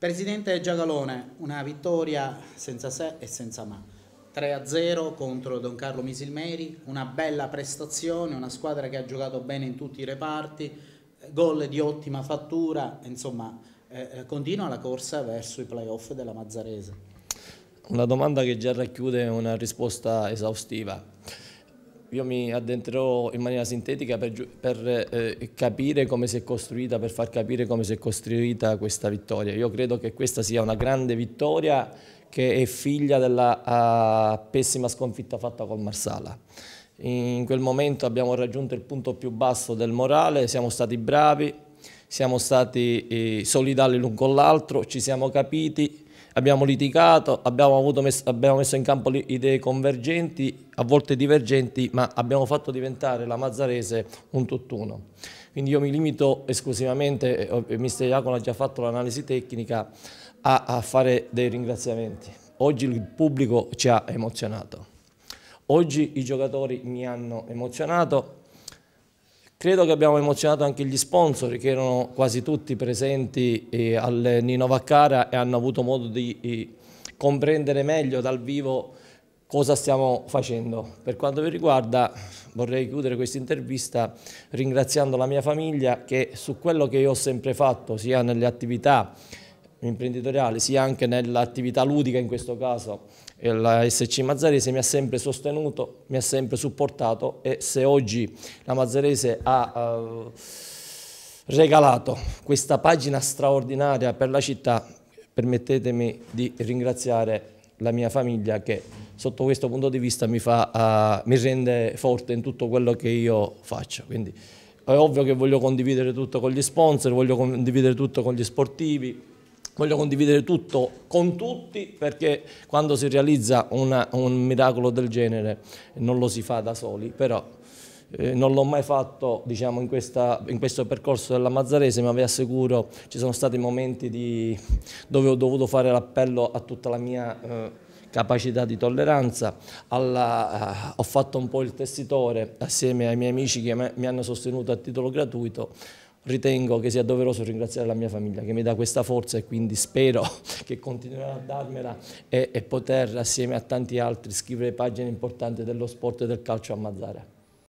Presidente Giagalone, una vittoria senza se e senza ma. 3-0 contro Don Carlo Misilmeri, una bella prestazione, una squadra che ha giocato bene in tutti i reparti, gol di ottima fattura, insomma eh, eh continua la corsa verso i playoff della Mazzarese. Una domanda che già racchiude una risposta esaustiva io mi addentrerò in maniera sintetica per, per eh, capire come si è costruita, per far capire come si è costruita questa vittoria. Io credo che questa sia una grande vittoria che è figlia della uh, pessima sconfitta fatta col Marsala. In quel momento abbiamo raggiunto il punto più basso del morale, siamo stati bravi, siamo stati eh, solidali l'un con l'altro, ci siamo capiti, abbiamo litigato, abbiamo, avuto, abbiamo messo in campo idee convergenti, a volte divergenti, ma abbiamo fatto diventare la Mazzarese un tutt'uno. Quindi io mi limito esclusivamente, il mister Iacono ha già fatto l'analisi tecnica, a, a fare dei ringraziamenti. Oggi il pubblico ci ha emozionato. Oggi i giocatori mi hanno emozionato, Credo che abbiamo emozionato anche gli sponsor che erano quasi tutti presenti eh, al Nino Vaccara e hanno avuto modo di eh, comprendere meglio dal vivo cosa stiamo facendo. Per quanto mi riguarda vorrei chiudere questa intervista ringraziando la mia famiglia che su quello che io ho sempre fatto, sia nelle attività imprenditoriale sia anche nell'attività ludica, in questo caso la SC Mazzarese mi ha sempre sostenuto, mi ha sempre supportato e se oggi la Mazzarese ha eh, regalato questa pagina straordinaria per la città, permettetemi di ringraziare la mia famiglia che sotto questo punto di vista mi, fa, uh, mi rende forte in tutto quello che io faccio. Quindi è ovvio che voglio condividere tutto con gli sponsor, voglio condividere tutto con gli sportivi, voglio condividere tutto con tutti perché quando si realizza una, un miracolo del genere non lo si fa da soli, però eh, non l'ho mai fatto diciamo, in, questa, in, questo percorso della Mazzarese, ma vi assicuro ci sono stati momenti di, dove ho dovuto fare l'appello a tutta la mia eh, capacità di tolleranza, alla, eh, ho fatto un po' il tessitore assieme ai miei amici che mi hanno sostenuto a titolo gratuito, ritengo che sia doveroso ringraziare la mia famiglia che mi dà questa forza e quindi spero che continuerà a darmela e, e poter assieme a tanti altri scrivere pagine importanti dello sport e del calcio a Mazzara.